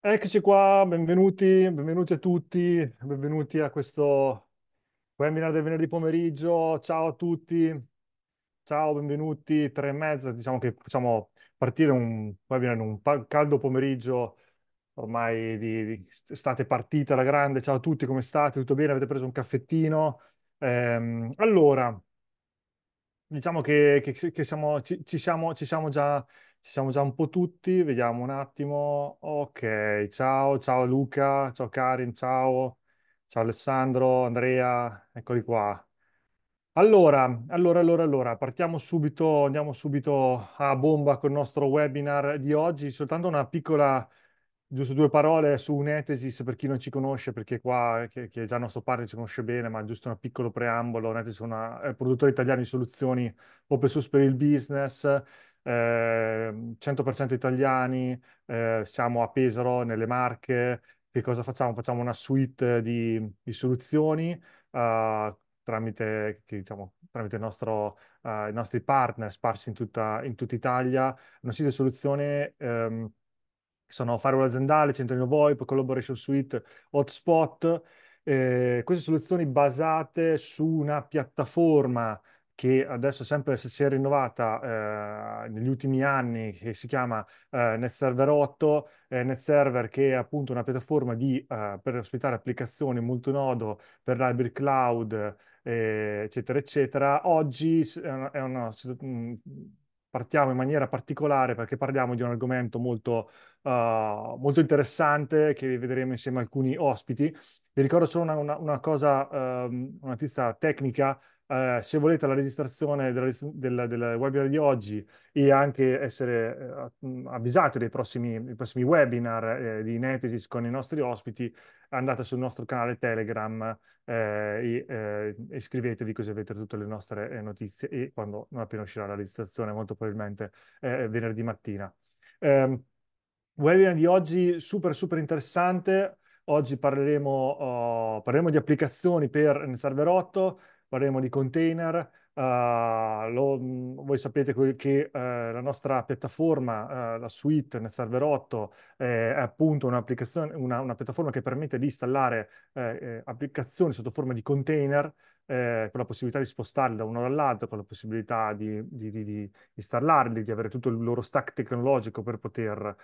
Eccoci qua, benvenuti, benvenuti a tutti, benvenuti a questo webinar del venerdì pomeriggio. Ciao a tutti, ciao, benvenuti, tre e mezza, diciamo che facciamo partire un webinar in un caldo pomeriggio, ormai di, di, state partite alla grande. Ciao a tutti, come state? Tutto bene? Avete preso un caffettino? Ehm, allora, diciamo che, che, che siamo, ci, ci, siamo, ci siamo già ci siamo già un po' tutti, vediamo un attimo. Ok, ciao, ciao Luca, ciao Karin, ciao, ciao Alessandro, Andrea, eccoli qua. Allora, allora, allora, allora, partiamo subito, andiamo subito a bomba col nostro webinar di oggi. Soltanto una piccola, giusto due parole su Unetesis per chi non ci conosce, perché qua, che, che già il nostro padre ci conosce bene, ma giusto un piccolo preambolo. Unetesis è, è un produttore italiano di soluzioni open source per il business eh, 100% italiani, eh, siamo a Pesaro, nelle Marche, che cosa facciamo? Facciamo una suite di, di soluzioni uh, tramite, che, diciamo, tramite il nostro, uh, i nostri partner sparsi in tutta, in tutta Italia, una suite di soluzioni um, ehm, che sono firewall aziendale, Centrino VoIP, Collaboration Suite, Hotspot, eh, queste soluzioni basate su una piattaforma che adesso sempre si è rinnovata eh, negli ultimi anni, che si chiama eh, NetServer 8, eh, NetServer che è appunto una piattaforma di, eh, per ospitare applicazioni molto nodo per l'hybrid cloud, eh, eccetera, eccetera. Oggi è una, partiamo in maniera particolare perché parliamo di un argomento molto, uh, molto interessante che vedremo insieme a alcuni ospiti. Vi ricordo solo una, una, una cosa, uh, una notizia tecnica eh, se volete la registrazione della, della, della, webinar di oggi e anche essere eh, avvisati dei prossimi, dei prossimi webinar eh, di Netesis con i nostri ospiti, andate sul nostro canale Telegram eh, e eh, iscrivetevi così avete tutte le nostre eh, notizie e quando non appena uscirà la registrazione, molto probabilmente venerdì mattina. Ehm, webinar di oggi super super interessante. Oggi parleremo, oh, parleremo di applicazioni per Server 8, parliamo di container, Uh, lo, mhmm, voi sapete che uh, la nostra piattaforma, uh, la suite nel server 8, eh, è appunto un'applicazione, una, una piattaforma che permette di installare applicazioni sotto forma di container. con la possibilità di spostarle da uno all'altro, con la possibilità di, di, di, di, installarli, di avere tutto il loro stack tecnologico per poter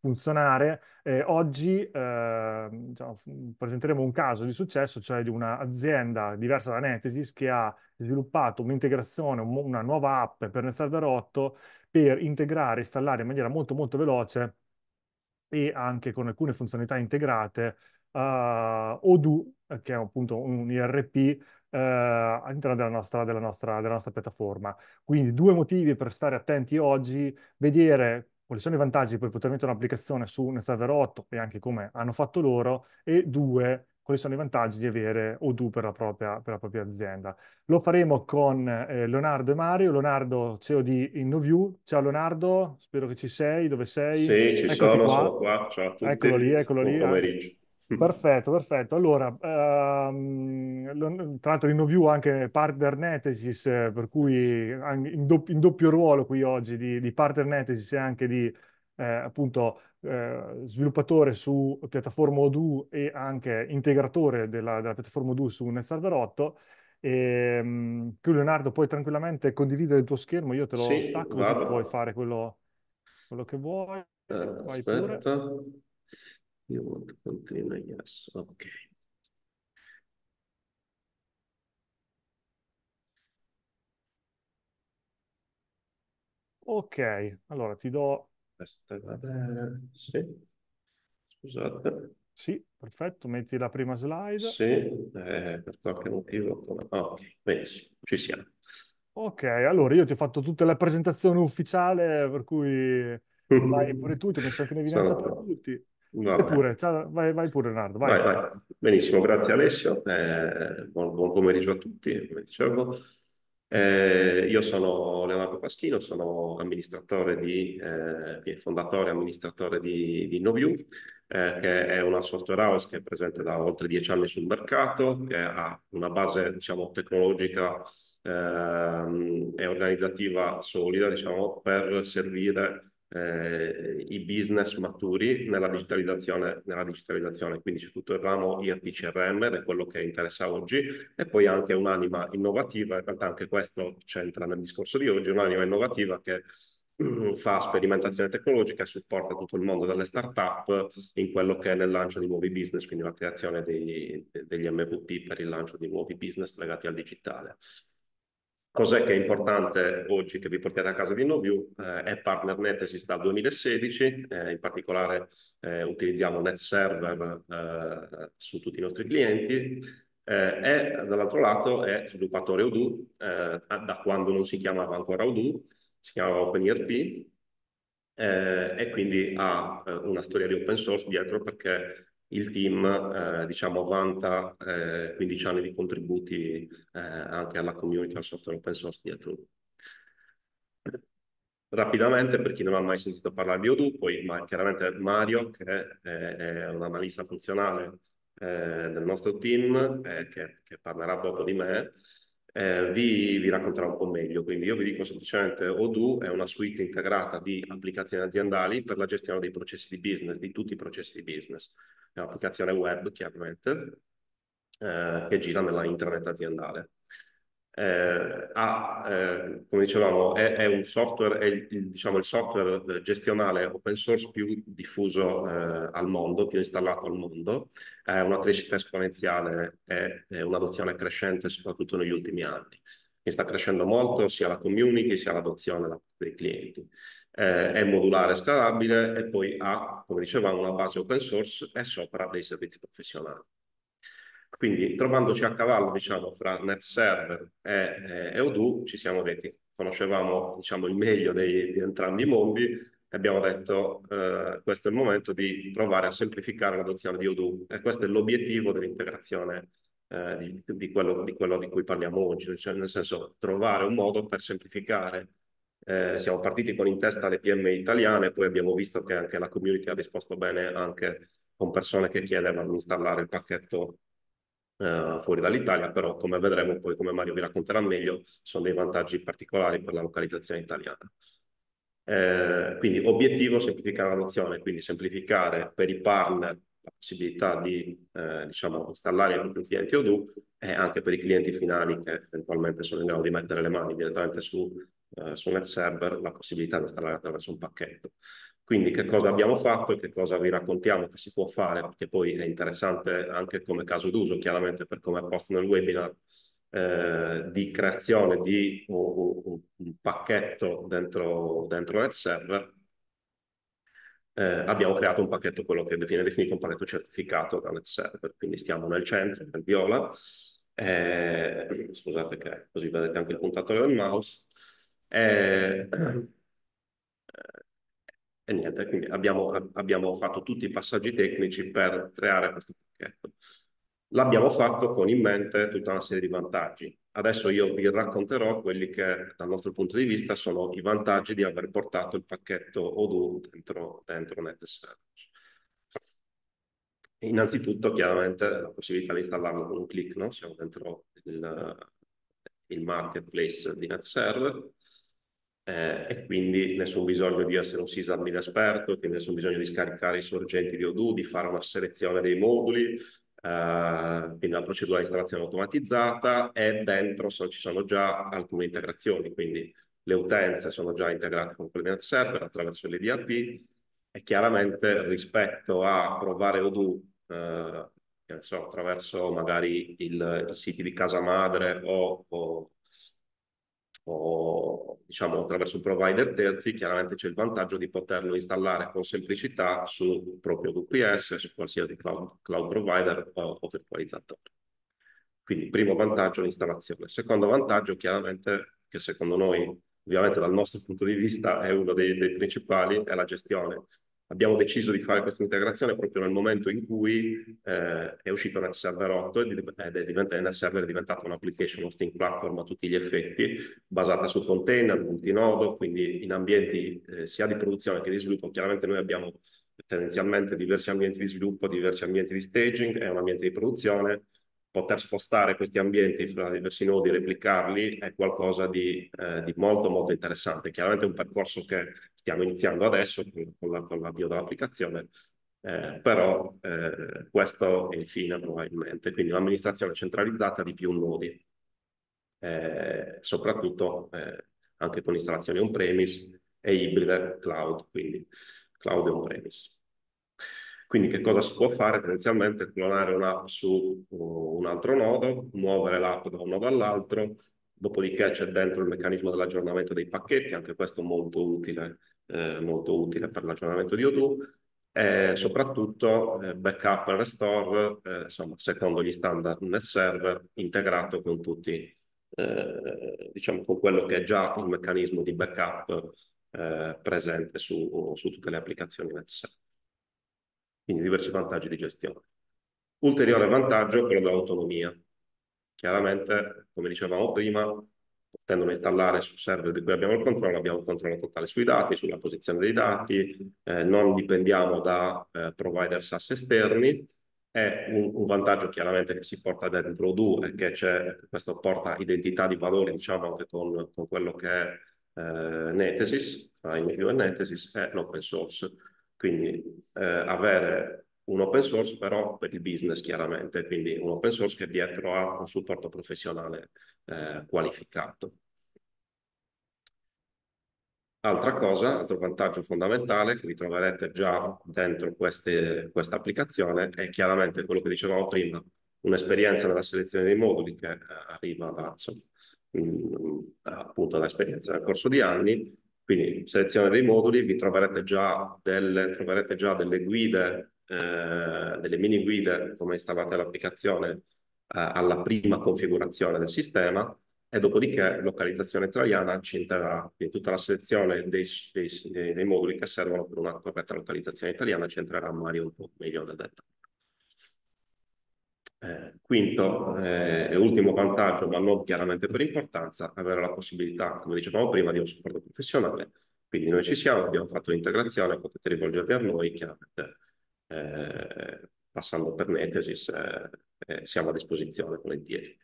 funzionare. oggi ehm, diciamo, presenteremo un caso di successo, cioè di un'azienda diversa da Netesis che ha sviluppato un'integrazione, una nuova app per Nel Server 8 per integrare, e installare in maniera molto molto veloce e anche con alcune funzionalità integrate uh, Odoo, eh, che è appunto un IRP uh, eh, all'interno della nostra, della, nostra, della nostra piattaforma. Quindi due motivi per stare attenti oggi, vedere quali sono i vantaggi di poter mettere un'applicazione su un server 8 e anche come hanno fatto loro, e due, quali sono i vantaggi di avere Odoo per la propria, per la propria azienda. Lo faremo con eh, Leonardo e Mario, Leonardo CEO di InnoView. Ciao Leonardo, spero che ci sei, dove sei? Sì, ci Eccoti sono, qua. sono qua, ciao a tutti. Eccolo lì, eccolo Buon lì. Pomeriggio. Perfetto, perfetto. Allora, ehm, tra l'altro InnoView è anche partner Netesis, per cui in, doppio, in doppio ruolo qui oggi di, di partner Netesis e anche di eh, appunto eh, sviluppatore su piattaforma Odoo e anche integratore della, della piattaforma Odoo su NetServer 8. E, ehm, più Leonardo puoi tranquillamente condividere il tuo schermo, io te lo sì, stacco, vado. puoi fare quello, quello che vuoi. Eh, aspetta, pure. io voglio continuare, yes, ok. Ok, allora ti do questa va sì. Scusate. Sì, perfetto, metti la prima slide. Sì, eh, per qualche motivo. Oh, benissimo, ci siamo. Ok, allora io ti ho fatto tutta la presentazione ufficiale, per cui vai pure tu, ti ho messo anche in evidenza Sono... per tutti. Vabbè. Pure, ciao, vai, vai, pure Leonardo. Vai. Vai, vai. Benissimo, grazie Alessio, eh, buon, buon pomeriggio a tutti, come dicevo. Eh, io sono Leonardo Paschino, sono amministratore di, eh, fondatore e amministratore di, di Noviu, eh, che è una software house che è presente da oltre dieci anni sul mercato, che ha una base diciamo, tecnologica ehm, e organizzativa solida diciamo, per servire eh, i business maturi nella digitalizzazione, nella digitalizzazione. Quindi c'è tutto il ramo IRP-CRM ed è quello che interessa oggi e poi anche un'anima innovativa, in realtà anche questo c'entra nel discorso di oggi, un'anima innovativa che fa sperimentazione tecnologica e supporta tutto il mondo delle start-up in quello che è nel lancio di nuovi business, quindi la creazione dei, degli MVP per il lancio di nuovi business legati al digitale. Cos'è che è importante oggi che vi portiate a casa di NoView? Eh, è PartnerNet esiste dal 2016, eh, in particolare eh, utilizziamo NetServer eh, su tutti i nostri clienti eh, e dall'altro lato è sviluppatore Odoo, eh, da quando non si chiamava ancora Odoo, si chiamava OpenERP e quindi ha una storia di open source dietro perché il team eh, diciamo, vanta eh, 15 anni di contributi eh, anche alla community al software open source di Atul. Rapidamente, per chi non ha mai sentito parlare di Odoo, poi ma, chiaramente Mario, che è, un analista funzionale eh, del nostro team, eh, che, che parlerà dopo di me, eh, vi, vi, racconterà un po' meglio. Quindi io vi dico semplicemente Odoo è una suite integrata di applicazioni aziendali per la gestione dei processi di business, di tutti i processi di business. È un'applicazione web, chiaramente, eh, che gira nella internet aziendale eh, ha, eh, come dicevamo, è, è un software, è il, diciamo, il, software eh, gestionale open source più diffuso eh, al mondo, più installato al mondo, ha una crescita esponenziale e un'adozione crescente soprattutto negli ultimi anni. Che sta crescendo molto sia la community sia l'adozione da parte dei clienti. Eh, è modulare, scalabile e poi ha, come dicevamo, una base open source e sopra dei servizi professionali. Quindi trovandoci a cavallo diciamo, fra NetServer e, e, e Odoo ci siamo detti, conoscevamo diciamo, il meglio dei, di entrambi i mondi e abbiamo detto eh, questo è il momento di provare a semplificare l'adozione di Odoo e questo è l'obiettivo dell'integrazione eh, di, di, quello, di, quello, di cui parliamo oggi, cioè, nel senso trovare un modo per semplificare eh, siamo partiti con in testa le PMI italiane, poi abbiamo visto che anche la community ha risposto bene anche con persone che chiedevano di installare il pacchetto eh, fuori dall'Italia, però come vedremo poi, come Mario vi racconterà meglio, sono dei vantaggi particolari per la localizzazione italiana. Eh, quindi obiettivo semplificare l'adozione, quindi semplificare per i partner la possibilità di eh, diciamo, installare i propri clienti Odoo e anche per i clienti finali che eventualmente sono in grado di mettere le mani direttamente su, eh, su NetServer la possibilità di installare attraverso un pacchetto. Quindi che cosa abbiamo fatto e che cosa vi raccontiamo che si può fare, che poi è interessante anche come caso d'uso, chiaramente per come è posto nel webinar, eh, di creazione di un, un pacchetto dentro, dentro Net Server, eh, abbiamo creato un pacchetto, quello che viene definito un pacchetto certificato da Net Server, quindi stiamo nel centro, nel viola, eh, scusate che così vedete anche il puntatore del mouse, eh, eh, e niente, quindi abbiamo, abbiamo fatto tutti i passaggi tecnici per creare questo pacchetto. L'abbiamo fatto con in mente tutta una serie di vantaggi. Adesso io vi racconterò quelli che dal nostro punto di vista sono i vantaggi di aver portato il pacchetto Odoo dentro, dentro NetService. Innanzitutto, chiaramente, la possibilità di installarlo con un clic, no? siamo dentro il, il marketplace di NetServer eh, e quindi nessun bisogno di essere un sysadmin esperto, quindi nessun bisogno di scaricare i sorgenti di Odoo, di fare una selezione dei moduli, Uh, quindi la procedura di installazione automatizzata e dentro so, ci sono già alcune integrazioni, quindi le utenze sono già integrate con quelle server attraverso l'EDAP e chiaramente rispetto a provare Odoo uh, so, attraverso magari i siti di casa madre o, o o diciamo attraverso provider terzi, chiaramente c'è il vantaggio di poterlo installare con semplicità sul proprio VPS, su qualsiasi cloud, cloud provider o, o virtualizzatore. Quindi primo vantaggio l'installazione. Secondo vantaggio chiaramente, che secondo noi ovviamente dal nostro punto di vista è uno dei, dei principali, è la gestione abbiamo deciso di fare questa integrazione proprio nel momento in cui eh, è uscito NetServer Server 8 ed è diventato, Net Server è diventato un'application hosting platform a tutti gli effetti, basata su container, multinodo, quindi in ambienti eh, sia di produzione che di sviluppo. Chiaramente noi abbiamo tendenzialmente diversi ambienti di sviluppo, diversi ambienti di staging è un ambiente di produzione. Poter spostare questi ambienti fra diversi nodi e replicarli è qualcosa di, eh, di molto molto interessante. Chiaramente è un percorso che stiamo iniziando adesso con, la, con l'avvio dell'applicazione, eh, però eh, questo è il fine probabilmente, quindi un'amministrazione centralizzata di più nodi, eh, soprattutto eh, anche con installazioni on-premise e ibride cloud, quindi cloud e on-premise. Quindi che cosa si può fare? Tendenzialmente clonare un'app su uh, un altro nodo, muovere l'app da un nodo all'altro, dopodiché c'è dentro il meccanismo dell'aggiornamento dei pacchetti, anche questo molto utile eh, molto utile per l'aggiornamento di Odoo, e soprattutto eh, backup e restore, eh, insomma, secondo gli standard nel server, integrato con tutti, eh, diciamo, con quello che è già il meccanismo di backup eh, presente su, su tutte le applicazioni nel server. Quindi diversi vantaggi di gestione. Ulteriore vantaggio è quello dell'autonomia. Chiaramente, come dicevamo prima, potendola installare sul server di cui abbiamo il controllo, abbiamo il controllo totale sui dati, sulla posizione dei dati, eh, non dipendiamo da eh, provider SaaS esterni. È un, un, vantaggio chiaramente che si porta dentro Odoo e che c'è, questo porta identità di valore, diciamo, anche con, con quello che è eh, Netesis, tra i e Netesis, è l'open source. Quindi eh, avere un open source però per il business chiaramente, quindi un open source che dietro ha un supporto professionale eh, qualificato. Altra cosa, altro vantaggio fondamentale che vi troverete già dentro questa applicazione è chiaramente quello che dicevamo prima, un'esperienza nella selezione dei moduli che eh, arriva da, insomma, mm, appunto dall'esperienza nel corso di anni, quindi selezione dei moduli, vi troverete già delle, troverete già delle guide eh, delle mini guide come installate l'applicazione eh, alla prima configurazione del sistema e dopodiché localizzazione italiana ci interrà quindi tutta la selezione dei, dei, dei, dei, moduli che servono per una corretta localizzazione italiana ci entrerà Mario un po' meglio nel dettaglio. Eh, quinto eh, e ultimo vantaggio, ma non chiaramente per importanza, avere la possibilità, come dicevamo prima, di un supporto professionale. Quindi noi ci siamo, abbiamo fatto l'integrazione, potete rivolgervi a noi, chiaramente eh, passando per Netesis eh, eh, siamo a disposizione volentieri.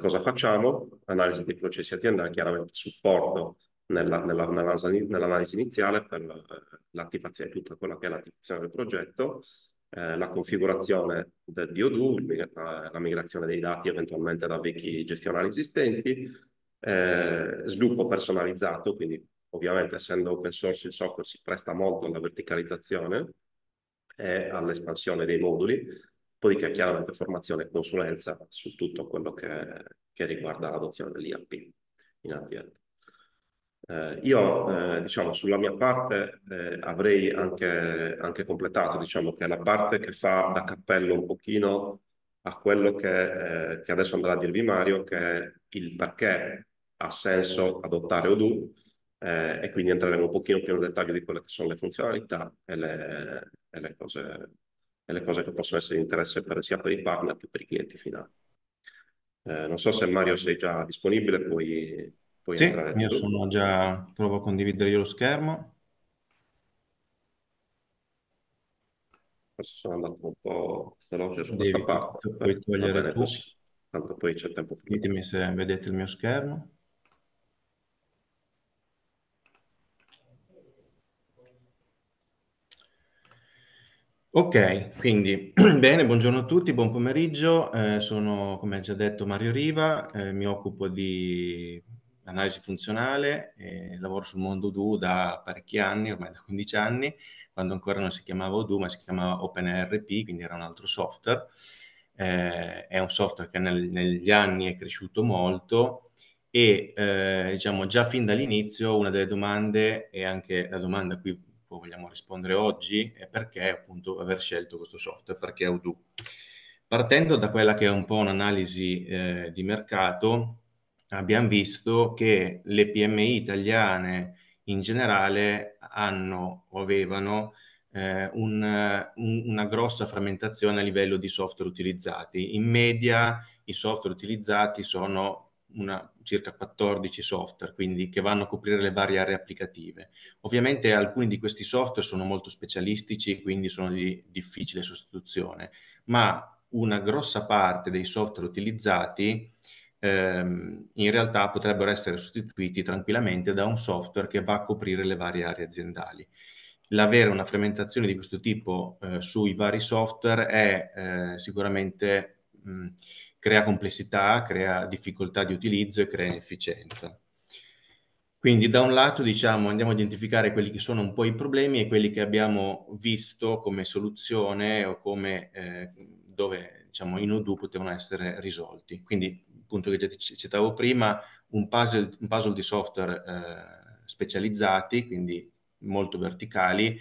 cosa facciamo? Analisi dei processi aziendali, chiaramente supporto nell'analisi nella, nella nell iniziale per l'attivazione, tutta quella che è l'attivazione del progetto, eh, la configurazione del DO2, la, la, migrazione dei dati eventualmente da vecchi gestionali esistenti, eh, sviluppo personalizzato, quindi ovviamente essendo open source il software si presta molto alla verticalizzazione, e all'espansione dei moduli, poiché chiaramente formazione e consulenza su tutto quello che, che riguarda l'adozione dell'IAP in azienda. Eh, io, eh, diciamo, sulla mia parte eh, avrei anche, anche, completato, diciamo, che la parte che fa da cappello un pochino a quello che, eh, che adesso andrà a dirvi Mario, che è il perché ha senso adottare Odoo, eh, e quindi entreremo un pochino più nel dettaglio di quelle che sono le funzionalità e le, e le, cose, e le cose, che possono essere di interesse per, sia per i partner che per i clienti finali. Eh, non so se Mario sei già disponibile, puoi, puoi sì, entrare. Io sono già, provo a condividere io lo schermo. Forse sono andato un po' veloce su Devi, questa parte. Puoi togliere bene, tu. Tanto poi c'è tempo. Ditemi se vedete il mio schermo. Ok, quindi bene, buongiorno a tutti, buon pomeriggio. Ehm, sono, come già detto, Mario Riva, ehm, mi occupo di analisi funzionale e lavoro sul mondo Odoo da parecchi anni, ormai da 15 anni, quando ancora non si chiamava Odoo, ma si chiamava OpenRP, quindi era un altro software. Ehm, è un software che nel, negli anni è cresciuto molto e eh, diciamo già fin dall'inizio una delle domande e anche la domanda a cui tipo vogliamo rispondere oggi e perché appunto aver scelto questo software, perché Odoo. Partendo da quella che è un po' un'analisi eh, di mercato, abbiamo visto che le PMI italiane in generale hanno o avevano eh, un, un, una grossa frammentazione a livello di software utilizzati. In media i software utilizzati sono una, circa 14 software, quindi che vanno a coprire le varie aree applicative. Ovviamente alcuni di questi software sono molto specialistici, quindi sono di difficile sostituzione, ma una grossa parte dei software utilizzati ehm, in realtà potrebbero essere sostituiti tranquillamente da un software che va a coprire le varie aree aziendali. L'avere una fermentazione di questo tipo eh, sui vari software è eh, sicuramente mh, crea complessità, crea difficoltà di utilizzo e crea inefficienza. Quindi da un lato diciamo, andiamo a identificare quelli che sono un po' i problemi e quelli che abbiamo visto come soluzione o come eh, dove diciamo, in Odoo potevano essere risolti. Quindi appunto che citavo prima, un puzzle, un puzzle di software eh, specializzati, quindi molto verticali,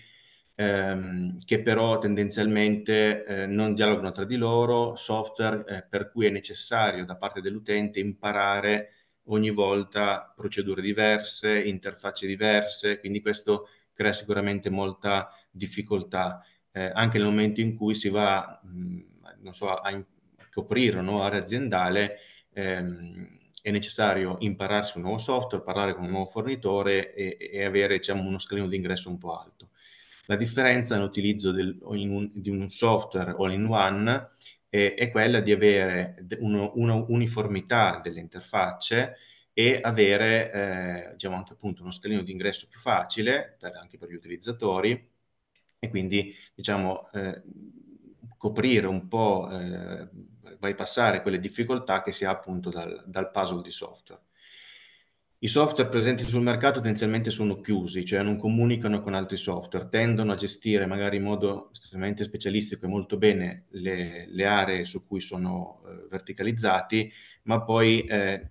ehm, che però tendenzialmente eh, non dialogano tra di loro, software eh, per cui è necessario da parte dell'utente imparare ogni volta procedure diverse, interfacce diverse, quindi questo crea sicuramente molta difficoltà, eh, anche nel momento in cui si va, mh, so, a, in- coprire un'area aziendale. Ehm, è necessario impararsi un nuovo software, parlare con un nuovo fornitore e, e avere diciamo, uno scalino d'ingresso un po' alto. La differenza nell'utilizzo di un software all-in-one è, è, quella di avere uno, una uniformità delle interfacce e avere eh, diciamo anche appunto uno scalino di ingresso più facile per, anche per gli utilizzatori e quindi diciamo eh, coprire un po', eh, bypassare quelle difficoltà che si ha appunto dal, dal puzzle di software. I software presenti sul mercato tendenzialmente sono chiusi, cioè non comunicano con altri software, tendono a gestire magari in modo estremamente specialistico e molto bene le, le aree su cui sono eh, verticalizzati, ma poi eh,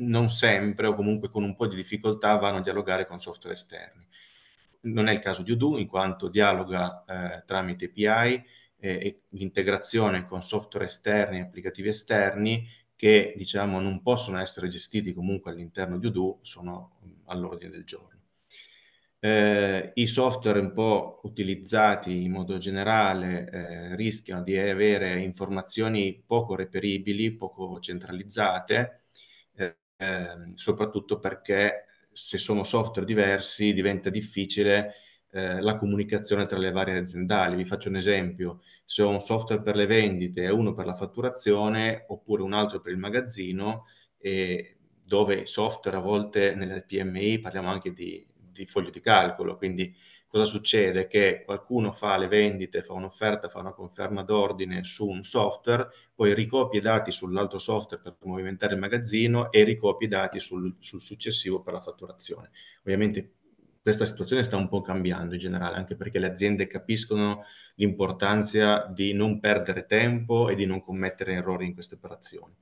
non sempre o comunque con un po' di difficoltà vanno a dialogare con software esterni. Non è il caso di Udo, in quanto dialoga eh, tramite API eh, e l'integrazione con software esterni e applicativi esterni che diciamo, non possono essere gestiti comunque all'interno di Udo sono all'ordine del giorno. Eh, I software un po' utilizzati in modo generale eh, rischiano di avere informazioni poco reperibili, poco centralizzate, eh, ehm, soprattutto perché se sono software diversi diventa difficile eh, la comunicazione tra le varie aziendali. Vi faccio un esempio, se ho un software per le vendite e uno per la fatturazione oppure un altro per il magazzino, eh, dove software a volte nelle PMI parliamo anche di, di foglio di calcolo, quindi cosa succede? Che qualcuno fa le vendite, fa un'offerta, fa una conferma d'ordine su un software, poi ricopia i dati sull'altro software per movimentare il magazzino e ricopia i dati sul, sul successivo per la fatturazione. Ovviamente questa situazione sta un po' cambiando in generale, anche perché le aziende capiscono l'importanza di non perdere tempo e di non commettere errori in queste operazioni.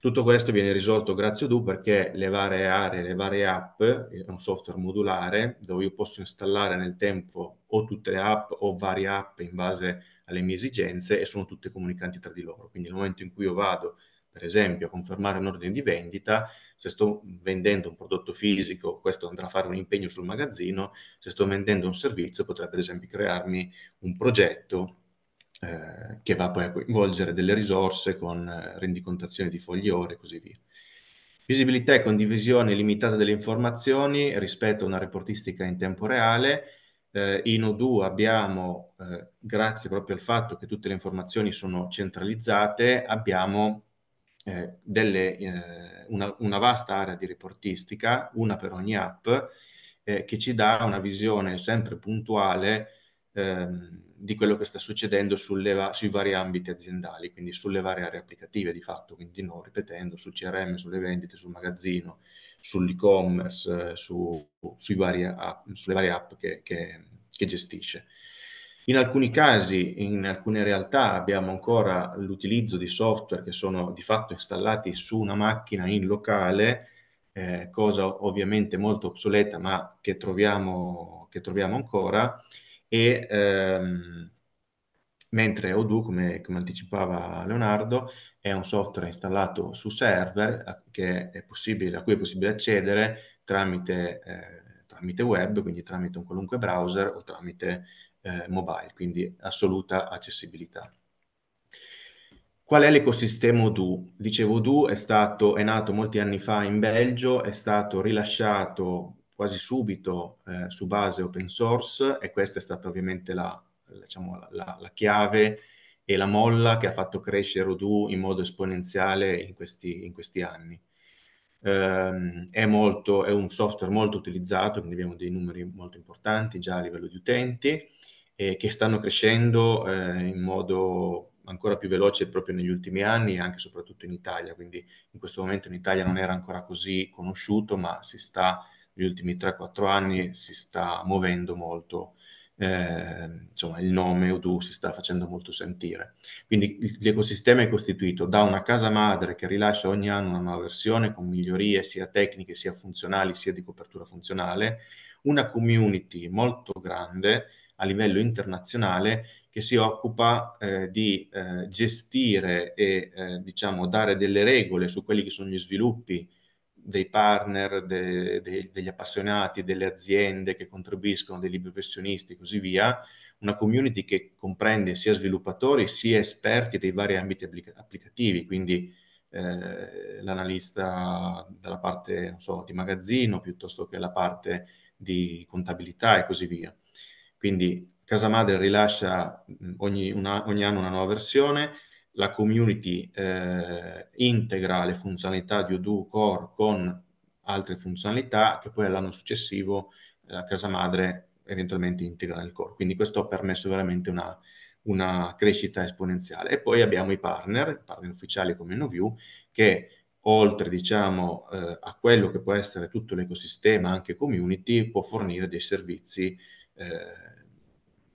Tutto questo viene risolto grazie a Du perché le varie aree, le varie app, eh, è un software modulare dove io posso installare nel tempo o tutte le app o varie app in base alle mie esigenze e sono tutte comunicanti tra di loro. Quindi nel momento in cui io vado per esempio, confermare un ordine di vendita, se sto vendendo un prodotto fisico, questo andrà a fare un impegno sul magazzino, se sto vendendo un servizio potrebbe, ad esempio crearmi un progetto eh, che va poi a coinvolgere delle risorse con eh, rendicontazione di fogli ore e così via. Visibilità e condivisione limitata delle informazioni rispetto a una reportistica in tempo reale. Eh, in O2 abbiamo, eh, grazie proprio al fatto che tutte le informazioni sono centralizzate, abbiamo eh, delle, eh, una, una, vasta area di reportistica, una per ogni app, eh, che ci dà una visione sempre puntuale ehm, di quello che sta succedendo va- sui vari ambiti aziendali, quindi sulle varie aree applicative di fatto, quindi di ripetendo, sul CRM, sulle vendite, sul magazzino, sull'e-commerce, eh, su, vari app, sulle varie app che, che, che gestisce. In alcuni casi, in alcune realtà, abbiamo ancora l'utilizzo di software che sono di fatto installati su una macchina in locale, eh, cosa ovviamente molto obsoleta, ma che troviamo, che troviamo ancora. E, ehm, mentre Odoo, come, come, anticipava Leonardo, è un software installato su server a cui è possibile accedere tramite, eh, tramite web, quindi tramite un qualunque browser o tramite eh, mobile, quindi assoluta accessibilità. Qual è l'ecosistema Odoo? Dicevo, Odoo è, stato, è nato molti anni fa in Belgio, è stato rilasciato quasi subito eh, su base open source e questa è stata ovviamente la, diciamo, la, la, la chiave e la molla che ha fatto crescere Odoo in modo esponenziale in questi, in questi anni. Um, è, molto, è, un software molto utilizzato, quindi abbiamo dei numeri molto importanti già a livello di utenti eh, che stanno crescendo eh, in modo ancora più veloce proprio negli ultimi anni anche e soprattutto in Italia, quindi in questo momento in Italia non era ancora così conosciuto, ma si sta, negli ultimi 3-4 anni, si sta muovendo molto. Eh, insomma, il nome Udu si sta facendo molto sentire. Quindi l'ecosistema è costituito da una casa madre che rilascia ogni anno una nuova versione con migliorie sia tecniche sia funzionali sia di copertura funzionale, una community molto grande a livello internazionale che si occupa eh, di eh, gestire e eh, diciamo dare delle regole su quelli che sono gli sviluppi dei partner, de, de, degli appassionati, delle aziende che contribuiscono, dei libri professionisti e così via, una community che comprende sia sviluppatori sia esperti dei vari ambiti applica- applicativi, quindi eh, l'analista dalla parte so, di magazzino piuttosto che la parte di contabilità e così via. Quindi Casa Madre rilascia mm, ogni, una, ogni anno una nuova versione, la community eh, integra le funzionalità di Odoo Core con altre funzionalità che poi l'anno successivo la eh, casa madre eventualmente integra nel core. Quindi questo ha permesso veramente una, una crescita esponenziale. E poi abbiamo i partner, i partner ufficiali come NoView che oltre diciamo, eh, a quello che può essere tutto l'ecosistema, anche community, può fornire dei servizi eh,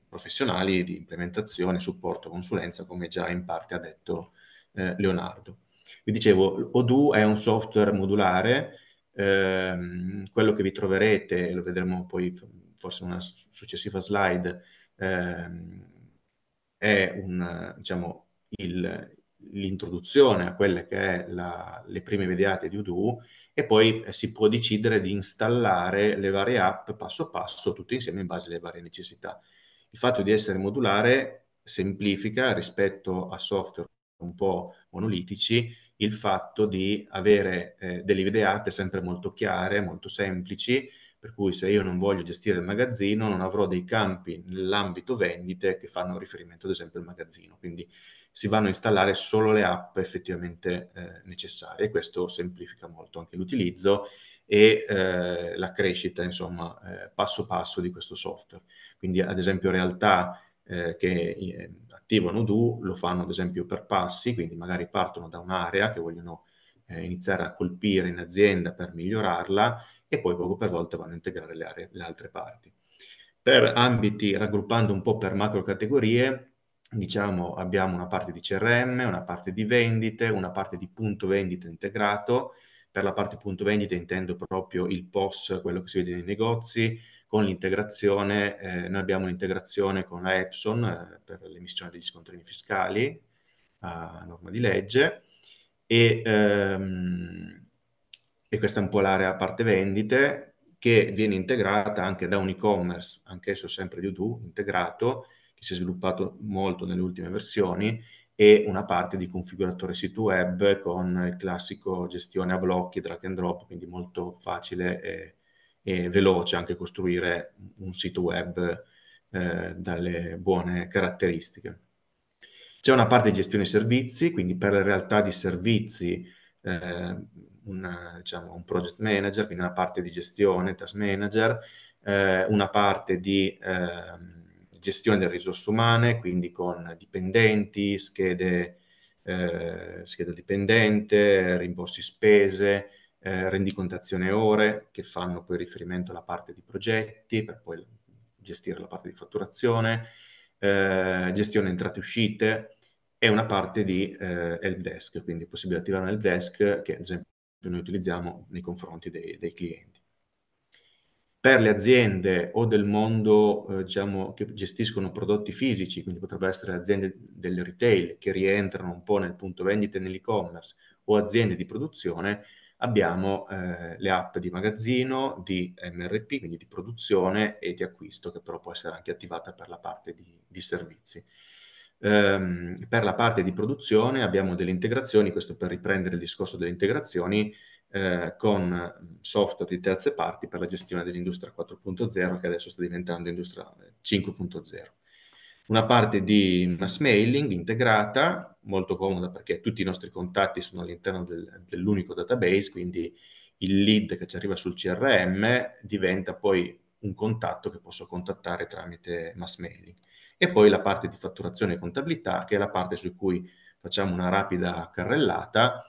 professionali di implementazione, supporto, consulenza, come già in parte ha detto eh, Leonardo. Vi dicevo, Odoo è un software modulare, ehm, quello che vi troverete, lo vedremo poi forse in una successiva slide, ehm, è un, diciamo, il, l'introduzione a quelle che è la, le prime mediate di Odoo e poi si può decidere di installare le varie app passo passo tutte insieme in base alle varie necessità. Il fatto di essere modulare semplifica rispetto a software un po' monolitici il fatto di avere eh, delle videate sempre molto chiare, molto semplici, per cui se io non voglio gestire il magazzino non avrò dei campi nell'ambito vendite che fanno riferimento ad esempio al magazzino, quindi si vanno a installare solo le app effettivamente eh, necessarie e questo semplifica molto anche l'utilizzo e eh, la crescita, insomma, eh, passo passo di questo software. Quindi, ad esempio, realtà eh, che eh, attivano Do lo fanno, ad esempio, per passi, quindi magari partono da un'area che vogliono eh, iniziare a colpire in azienda per migliorarla e poi poco per volta vanno a integrare le, aree, le altre parti. Per ambiti, raggruppando un po' per macro categorie, diciamo abbiamo una parte di CRM, una parte di vendite, una parte di punto vendita integrato, per la parte punto vendita intendo proprio il POS, quello che si vede nei negozi, con l'integrazione, eh, noi abbiamo un'integrazione con la Epson eh, per l'emissione degli scontrini fiscali a norma di legge e, ehm, e questa è un po' l'area parte vendite che viene integrata anche da un e-commerce, anch'esso sempre di Udo, integrato, che si è sviluppato molto nelle ultime versioni e una parte di configuratore sito web con il classico gestione a blocchi, drag and drop, quindi molto facile e, e veloce anche costruire un sito web eh, dalle buone caratteristiche. C'è una parte di gestione servizi, quindi per la realtà di servizi eh, una, diciamo, un project manager, quindi una parte di gestione, task manager, eh, una parte di... Eh, gestione delle risorse umane, quindi con dipendenti, schede, eh, scheda dipendente, rimborsi spese, eh, rendicontazione ore, che fanno poi riferimento alla parte di progetti, per poi gestire la parte di fatturazione, eh, gestione entrate e uscite, e una parte di eh, help desk, quindi è possibile attivare un help desk che ad esempio noi utilizziamo nei confronti dei, dei clienti per le aziende o del mondo eh, diciamo, che gestiscono prodotti fisici, quindi potrebbero essere aziende del retail che rientrano un po' nel punto vendita e nell'e-commerce o aziende di produzione, abbiamo eh, le app di magazzino, di MRP, quindi di produzione e di acquisto, che però può essere anche attivata per la parte di, di servizi. Ehm, per la parte di produzione abbiamo delle integrazioni, questo per riprendere il discorso delle integrazioni, eh, con mm, software di terze parti per la gestione dell'industria 4.0 che adesso sta diventando industria 5.0. Una parte di mass mailing integrata, molto comoda perché tutti i nostri contatti sono all'interno del, dell'unico database, quindi il lead che ci arriva sul CRM diventa poi un contatto che posso contattare tramite mass mailing. E poi la parte di fatturazione e contabilità, che è la parte su cui facciamo una rapida carrellata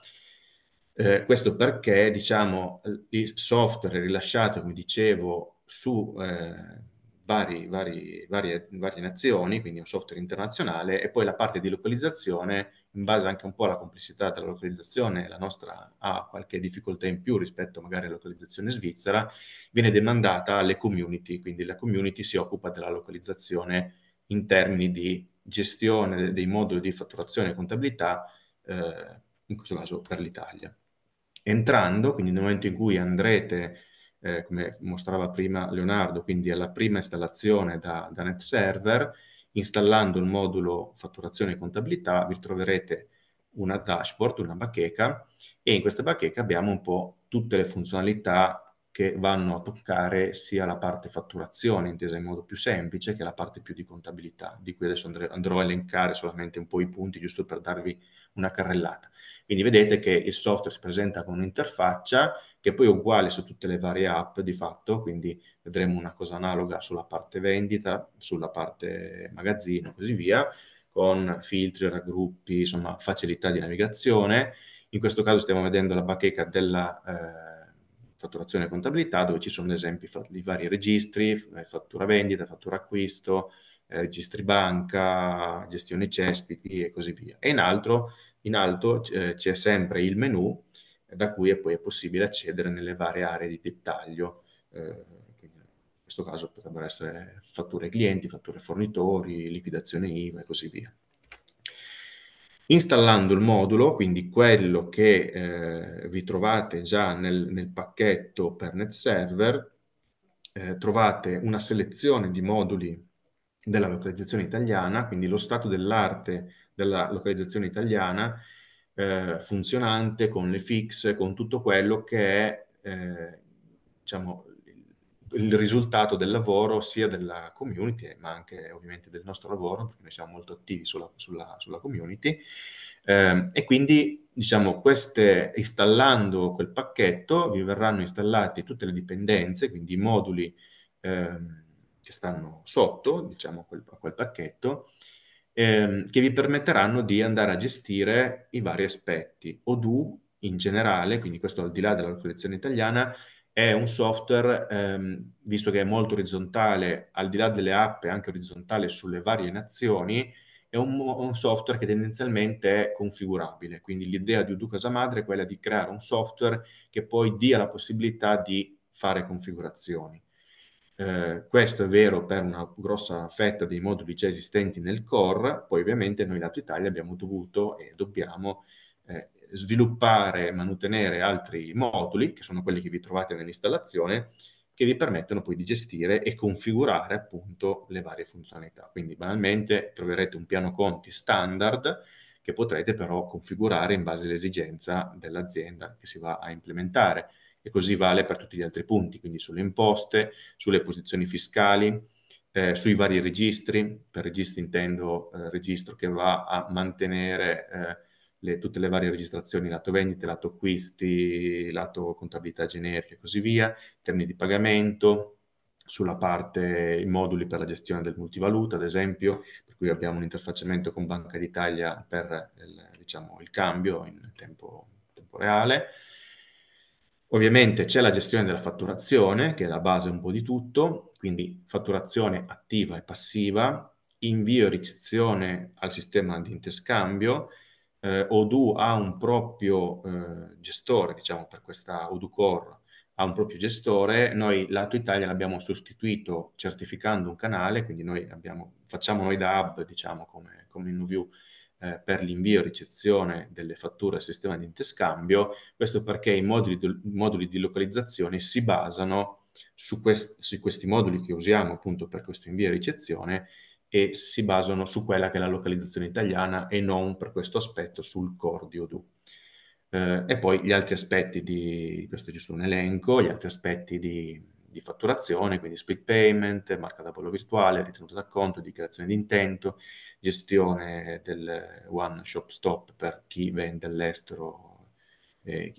eh, questo perché, diciamo, i software rilasciato, come dicevo, su eh, vari, vari, varie, varie, nazioni, quindi un software internazionale, e poi la parte di localizzazione, in base anche un po' alla complessità della localizzazione, la nostra ha qualche difficoltà in più rispetto magari alla localizzazione svizzera, viene demandata alle community, quindi la community si occupa della localizzazione in termini di gestione dei moduli di fatturazione e contabilità, eh, in questo caso per l'Italia entrando, quindi nel momento in cui andrete, eh, come mostrava prima Leonardo, quindi alla prima installazione da, da net installando il modulo fatturazione e contabilità, vi troverete una dashboard, una bacheca, e in questa bacheca abbiamo un po' tutte le funzionalità che vanno a toccare sia la parte fatturazione, intesa in modo più semplice, che la parte più di contabilità, di cui adesso andrò a elencare solamente un po' i punti, giusto per darvi una carrellata. Quindi vedete che il software si presenta con un'interfaccia che poi è uguale su tutte le varie app di fatto, quindi vedremo una cosa analoga sulla parte vendita, sulla parte magazzino e così via, con filtri, raggruppi, insomma facilità di navigazione. In questo caso stiamo vedendo la bacheca della... Eh, fatturazione e contabilità, dove ci sono esempi di vari registri, eh, fattura vendita, fattura acquisto, eh, registri banca, gestione cespiti e così via. E in, altro, in alto eh, c'è sempre il menu eh, da cui è poi è possibile accedere nelle varie aree di dettaglio. Eh, in questo caso potrebbero essere fatture clienti, fatture fornitori, liquidazione IVA e così via installando il modulo, quindi quello che eh, vi trovate già nel, nel, pacchetto per NetServer, eh, trovate una selezione di moduli della localizzazione italiana, quindi lo stato dell'arte della localizzazione italiana eh, funzionante con le fix, con tutto quello che è eh, diciamo, il risultato del lavoro sia della community, ma anche ovviamente del nostro lavoro, perché noi siamo molto attivi sulla, sulla, sulla community. Eh, e quindi, diciamo, queste, installando quel pacchetto, vi verranno installate tutte le dipendenze, quindi i moduli eh, che stanno sotto, diciamo, quel, quel pacchetto, ehm, che vi permetteranno di andare a gestire i vari aspetti. Odoo, in generale, quindi questo al di là della collezione italiana, è un software, ehm, visto che è molto orizzontale, al di là delle app, è anche orizzontale sulle varie nazioni, è un, un software che tendenzialmente è configurabile. Quindi l'idea di Udu Madre è quella di creare un software che poi dia la possibilità di fare configurazioni. Eh, questo è vero per una grossa fetta dei moduli già esistenti nel core, poi ovviamente noi lato Italia abbiamo dovuto e dobbiamo eh, sviluppare e mantenere altri moduli, che sono quelli che vi trovate nell'installazione, che vi permettono poi di gestire e configurare appunto le varie funzionalità. Quindi banalmente troverete un piano conti standard che potrete però configurare in base all'esigenza dell'azienda che si va a implementare e così vale per tutti gli altri punti, quindi sulle imposte, sulle posizioni fiscali, eh, sui vari registri, per registri intendo eh, registro che va a mantenere eh, le, tutte le varie registrazioni lato vendite, lato acquisti, lato contabilità generica e così via, termini di pagamento, sulla parte i moduli per la gestione del multivaluta, ad esempio, per cui abbiamo un interfacciamento con Banca d'Italia per il, diciamo, il cambio in tempo, tempo reale. Ovviamente c'è la gestione della fatturazione, che è la base un po' di tutto, quindi fatturazione attiva e passiva, invio e ricezione al sistema di interscambio, eh, Odoo ha un proprio eh, gestore, diciamo per questa Odoo Core, ha un proprio gestore, noi lato Italia l'abbiamo sostituito certificando un canale, quindi noi abbiamo, facciamo noi da hub, diciamo come, come InnoView, eh, per l'invio e ricezione delle fatture al sistema di interscambio, questo perché i moduli di, moduli di localizzazione si basano su, quest, su questi moduli che usiamo appunto per questo invio e ricezione e si basano su quella che è la localizzazione italiana e non per questo aspetto sul core di Odoo. Eh, e poi gli altri aspetti di, questo è giusto un elenco, gli altri aspetti di, di fatturazione, quindi split payment, marca da bollo virtuale, ritenuta da dichiarazione di intento, gestione del one shop stop per chi vende all'estero ai eh,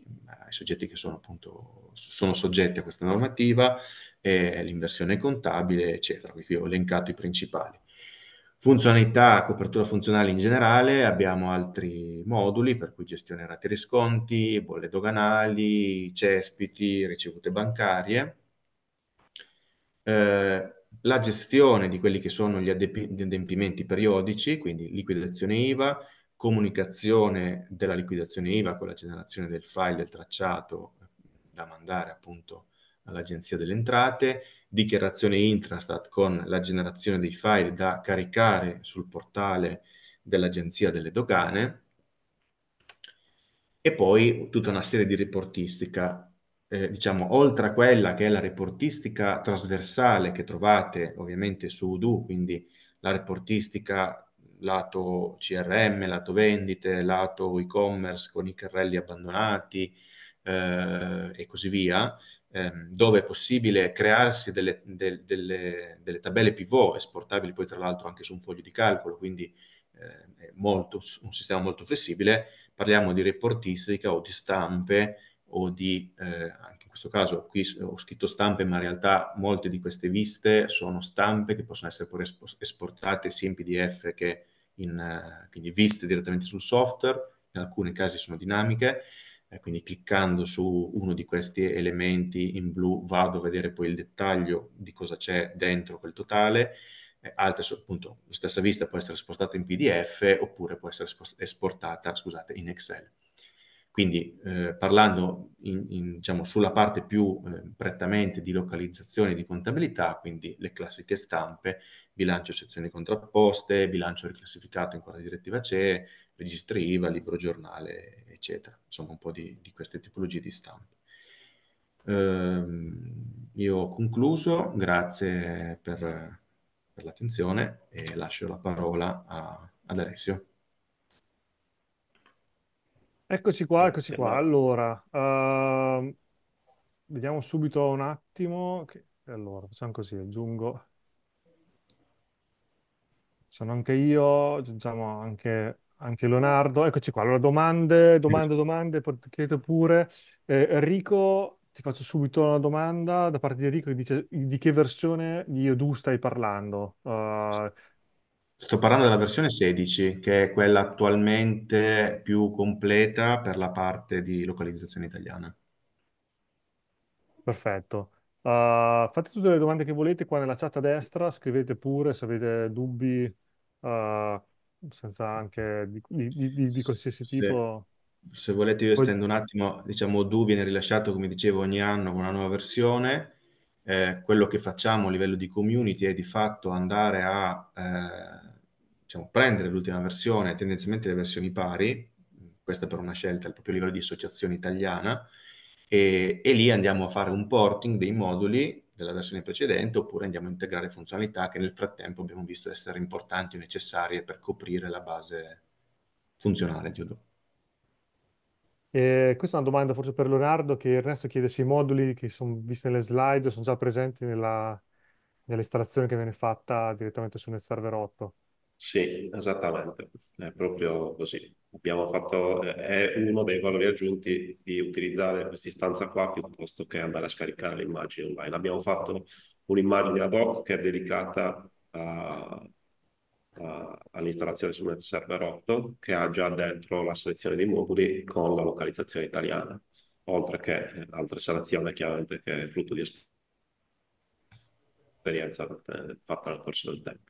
soggetti che sono appunto sono soggetti a questa normativa, eh, l'inversione contabile, eccetera. Qui ho elencato i principali. Funzionalità, copertura funzionale in generale, abbiamo altri moduli per cui gestione rate risconti, bolle doganali, cespiti, ricevute bancarie. Eh, la gestione di quelli che sono gli adempimenti periodici, quindi liquidazione IVA, comunicazione della liquidazione IVA con la generazione del file del tracciato da mandare appunto all'Agenzia delle Entrate, dichiarazione Intrastat con la generazione dei file da caricare sul portale dell'Agenzia delle Dogane e poi tutta una serie di reportistica, eh, diciamo, oltre a quella che è la reportistica trasversale che trovate ovviamente su Udu, quindi la reportistica lato CRM, lato vendite, lato e-commerce con i carrelli abbandonati eh, e così via, Ehm, dove è possibile crearsi delle, del, delle, delle, tabelle pivot esportabili poi tra l'altro anche su un foglio di calcolo, quindi eh, molto, un sistema molto flessibile, parliamo di reportistica o di stampe o di, eh, anche in questo caso qui ho scritto stampe, ma in realtà molte di queste viste sono stampe che possono essere pure esportate sia in PDF che in, eh, quindi viste direttamente sul software, in alcuni casi sono dinamiche, eh, quindi cliccando su uno di questi elementi in blu vado a vedere poi il dettaglio di cosa c'è dentro quel totale, eh, altre, appunto, la stessa vista può essere esportata in PDF oppure può essere esportata, scusate, in Excel. Quindi eh, parlando in, in, diciamo, sulla parte più eh, prettamente di localizzazione di contabilità, quindi le classiche stampe, bilancio sezioni contrapposte, bilancio riclassificato in quale direttiva c'è registri IVA, libro giornale, eccetera, insomma un po' di, di queste tipologie di stampe. Ehm, io ho concluso, grazie per, per l'attenzione e lascio la parola a, ad Alessio. Eccoci qua, eccoci qua. Allora, uh, vediamo subito un attimo. Che... Allora, facciamo così, aggiungo sono anche io, aggiungiamo anche anche Leonardo, eccoci qua. Allora, domande, domande, domande, potete pure. Eh, Enrico, ti faccio subito una domanda da parte di Enrico che dice di che versione di Odoo stai parlando? Uh, Sto parlando della versione 16, che è quella attualmente più completa per la parte di localizzazione italiana. perfetto. Uh, fate tutte le domande che volete qua nella chat a destra, scrivete pure se avete dubbi, uh, senza anche di, di, di, di qualsiasi tipo. Se volete io estendo un attimo, diciamo Odu viene rilasciato, come dicevo, ogni anno con una nuova versione. Eh, quello che facciamo a livello di community è di fatto andare a eh, diciamo, prendere l'ultima versione, tendenzialmente le versioni pari, questa per una scelta al proprio livello di associazione italiana, e, e lì andiamo a fare un porting dei moduli della versione precedente oppure andiamo a integrare funzionalità che nel frattempo abbiamo visto essere importanti o necessarie per coprire la base funzionale di Odoo. Eh, questa è una domanda forse per Leonardo che Ernesto chiede se i moduli che sono visti nelle slide sono già presenti nella, nell'estrazione che viene fatta direttamente su Server 8. Sì, esattamente, è proprio così abbiamo fatto, eh, è uno dei valori aggiunti di utilizzare questa istanza qua piuttosto che andare a scaricare le immagini online. Abbiamo fatto un'immagine ad hoc che è dedicata all'installazione su Net Server 8 che ha già dentro la selezione dei moduli con la localizzazione italiana, oltre che eh, altre selezioni chiaramente che è frutto di esperienza eh, fatta nel corso del tempo.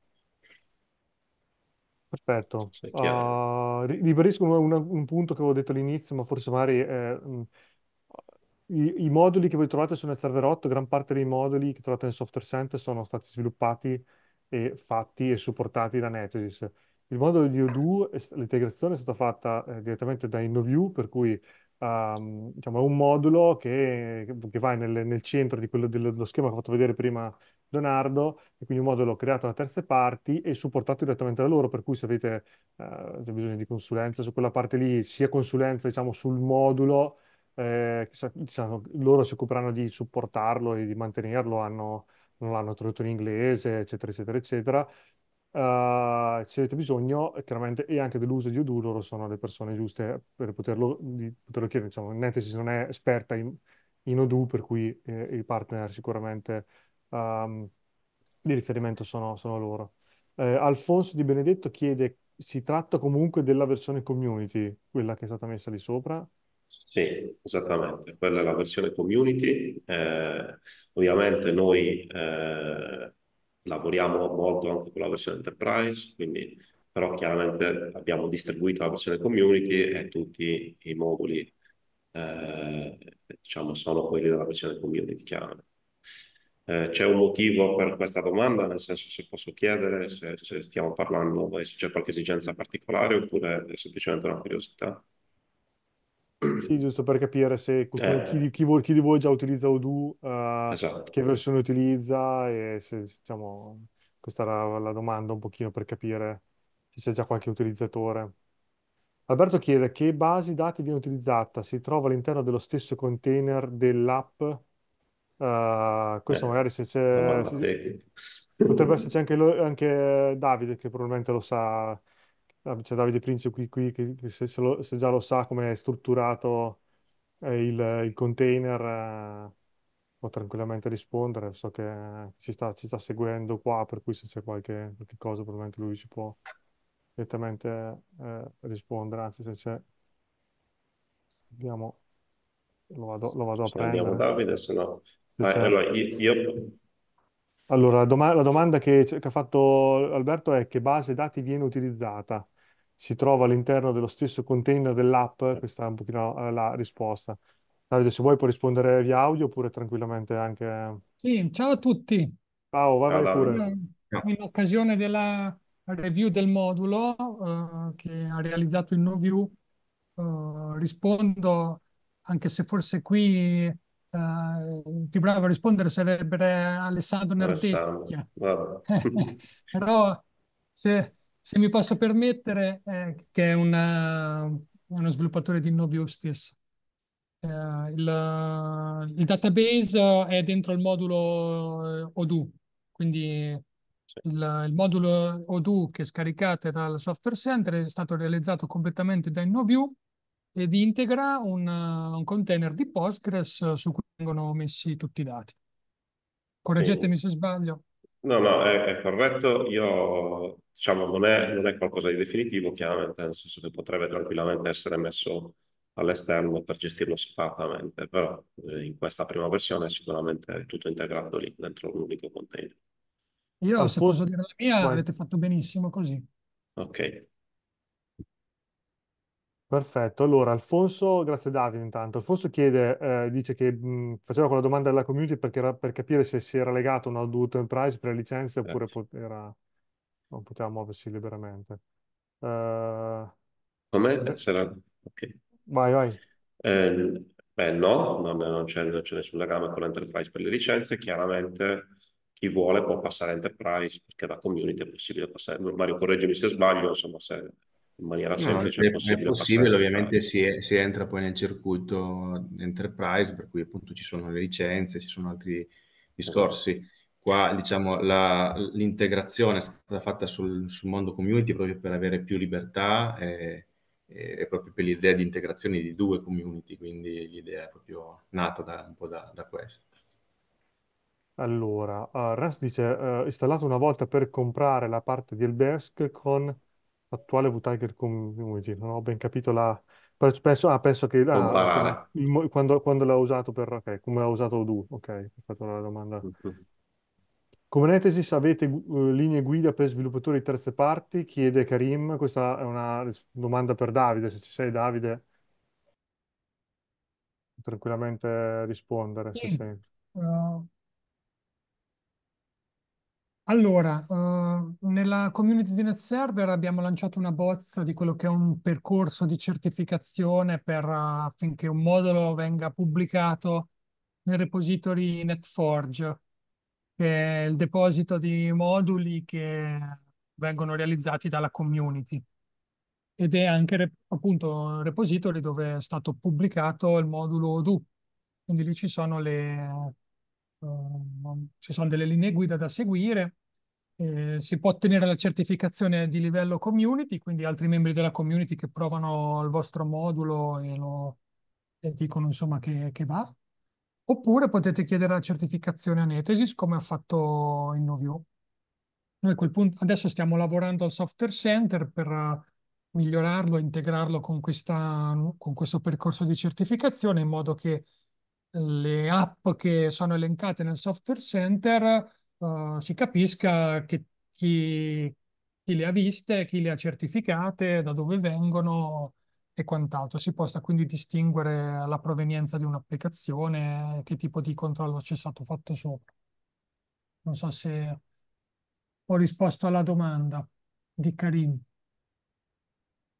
Perfetto. Cioè, chiaro. Uh, ribadisco un, un punto che avevo detto all'inizio, ma forse magari eh, i, i moduli che voi trovate su nel server 8, gran parte dei moduli che trovate nel Software Center sono stati sviluppati e fatti e supportati da Netesys. Il modulo di Odoo, è l'integrazione è stata fatta eh, direttamente da InnoView, per cui ehm, diciamo, è un modulo che, che va nel, nel centro di quello dello schema che ho fatto vedere prima Leonardo, e quindi un modulo creato da terze parti e supportato direttamente da loro, per cui se avete eh, bisogno di consulenza su quella parte lì, sia consulenza diciamo sul modulo, eh, diciamo, loro si occuperanno di supportarlo e di mantenerlo, hanno, non l'hanno tradotto in inglese, eccetera, eccetera, eccetera. Uh, se avete bisogno, chiaramente, e anche dell'uso di Odoo, loro sono le persone giuste per poterlo, di, poterlo chiedere. Diciamo, Netesis non è esperta in, in Odoo, per cui eh, il partner sicuramente um, di riferimento sono, sono loro. Eh, Alfonso Di Benedetto chiede, si tratta comunque della versione community, quella che è stata messa lì sopra? Sì, esattamente, quella è la versione community. Eh, ovviamente noi eh, lavoriamo molto anche con la versione enterprise, quindi, però chiaramente abbiamo distribuito la versione community e tutti i moduli eh, diciamo, sono quelli della versione community, chiaramente. Eh, c'è un motivo per questa domanda, nel senso se posso chiedere se, se stiamo parlando e se c'è qualche esigenza particolare oppure è semplicemente una curiosità. Sì, giusto per capire se eh, chi, di, chi, vo- chi di voi già utilizza Odoo, eh, esatto. che versione utilizza e se, diciamo, questa era la domanda un pochino per capire se c'è già qualche utilizzatore. Alberto chiede che base dati viene utilizzata, si trova all'interno dello stesso container dell'app eh, questo eh, magari se c'è... Se, potrebbe esserci anche, lo, anche, Davide che probabilmente lo sa, eh, c'è Davide Princi qui, qui che, che se, se, lo, se, già lo sa come è strutturato il, il, container eh, può tranquillamente rispondere, so che ci sta, ci sta, seguendo qua, per cui se c'è qualche, qualche cosa probabilmente lui ci può direttamente rispondere, anzi se c'è... Vediamo, lo vado, lo vado a se prendere. Andiamo Davide, se no eh, allora, io, Allora, la, domanda che, ha fatto Alberto è che base dati viene utilizzata? Si trova all'interno dello stesso container dell'app? Eh. Questa è un pochino eh, la risposta. Davide, se vuoi puoi rispondere via audio oppure tranquillamente anche... Sì, ciao a tutti. Ciao, vai, vai pure. In occasione della review del modulo eh, che ha realizzato il NoView, rispondo, anche se forse qui Uh, eh, più bravo a rispondere sarebbe Alessandro Nardecchia. Però se, se, mi posso permettere, eh, che è una, uno sviluppatore di No Justice. Eh, il, il, database è dentro il modulo eh, Odoo, quindi sì. il, il, modulo Odoo che scaricate dal software center è stato realizzato completamente da InnoView ed integra un, eh, un container di Postgres eh, su cui vengono messi tutti i dati. Correggetemi sì. se sbaglio. No, no, è, è, corretto. Io, diciamo, non è, non è qualcosa di definitivo, chiaramente, nel senso che potrebbe tranquillamente essere messo all'esterno per gestirlo separatamente, però eh, in questa prima versione sicuramente è tutto integrato lì dentro un unico container. Io, ah, se posso dire la mia, Vai. avete fatto benissimo così. Ok. Perfetto, allora Alfonso, grazie Davide intanto. Alfonso chiede, eh, dice che mh, faceva quella domanda alla community perché era, per capire se si era legato a un al enterprise per le licenze oppure pot- era, non poteva muoversi liberamente. Uh, Come? Eh, Sarà... Ok. Vai, vai. Eh, beh, no, non, c'è, non c'è nessun legame con l'enterprise per le licenze. Chiaramente chi vuole può passare a enterprise perché da community è possibile passare. Mario, correggimi se sbaglio, insomma, se in maniera semplice. No, è, possibile, è possibile ovviamente si, è, si, entra poi nel circuito enterprise, per cui appunto ci sono le licenze, ci sono altri discorsi. Qua diciamo la, l'integrazione è stata fatta sul, sul, mondo community proprio per avere più libertà e, e, proprio per l'idea di integrazione di due community, quindi l'idea è proprio nata da, un po' da, da questo. Allora, uh, eh, Ras dice, uh, installato una volta per comprare la parte di Elbesk con attuale V-Tiger Community, non ho ben capito la... Penso, ah, penso che ah, ok, comparare. il quando, quando l'ha usato per... Ok, come l'ha usato Odoo, ok, ho fatto la domanda. Mhm. Come Netesys avete eh, linee guida per sviluppatori di terze parti? Chiede Karim, questa è una domanda per Davide, se ci sei Davide, tranquillamente rispondere se Sì, sei. Allora, eh, nella community di NetServer abbiamo lanciato una bozza di quello che è un percorso di certificazione per, eh, affinché un modulo venga pubblicato nel repository NetForge, che è il deposito di moduli che vengono realizzati dalla community. Ed è anche re- appunto un repository dove è stato pubblicato il modulo ODU, quindi lì ci sono le uh, ci sono delle linee guida da seguire, eh, si può ottenere la certificazione di livello community, quindi altri membri della community che provano il vostro modulo e, lo, e dicono insomma che, che, va, oppure potete chiedere la certificazione a Netesis come ha fatto InnoView. Noi a quel punto adesso stiamo lavorando al software center per migliorarlo, integrarlo con, questa, con questo percorso di certificazione in modo che le app che sono elencate nel software center uh, si capisca che chi, chi, le ha viste, chi le ha certificate, da dove vengono e quant'altro. Si possa quindi distinguere la provenienza di un'applicazione, che tipo di controllo c'è stato fatto sopra. Non so se ho risposto alla domanda di Karim.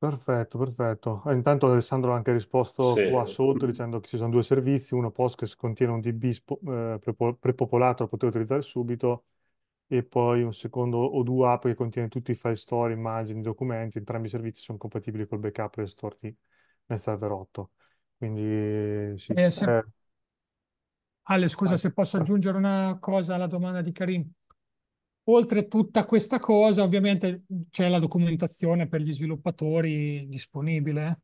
Perfetto, perfetto. Eh, intanto Alessandro ha anche risposto qua sotto dicendo che ci sono due servizi, uno Postgres che contiene un DB eh, prepopolato lo potete utilizzare subito e poi un secondo O2 app che contiene tutti i file store, immagini, documenti. Entrambi i servizi sono compatibili col backup e store di Nextserver 8. Quindi sì. Eh, se- Eh, Ale, scusa ah, se posso ah. aggiungere una cosa alla domanda di Karim. Oltre tutta questa cosa, ovviamente c'è la documentazione per gli sviluppatori disponibile.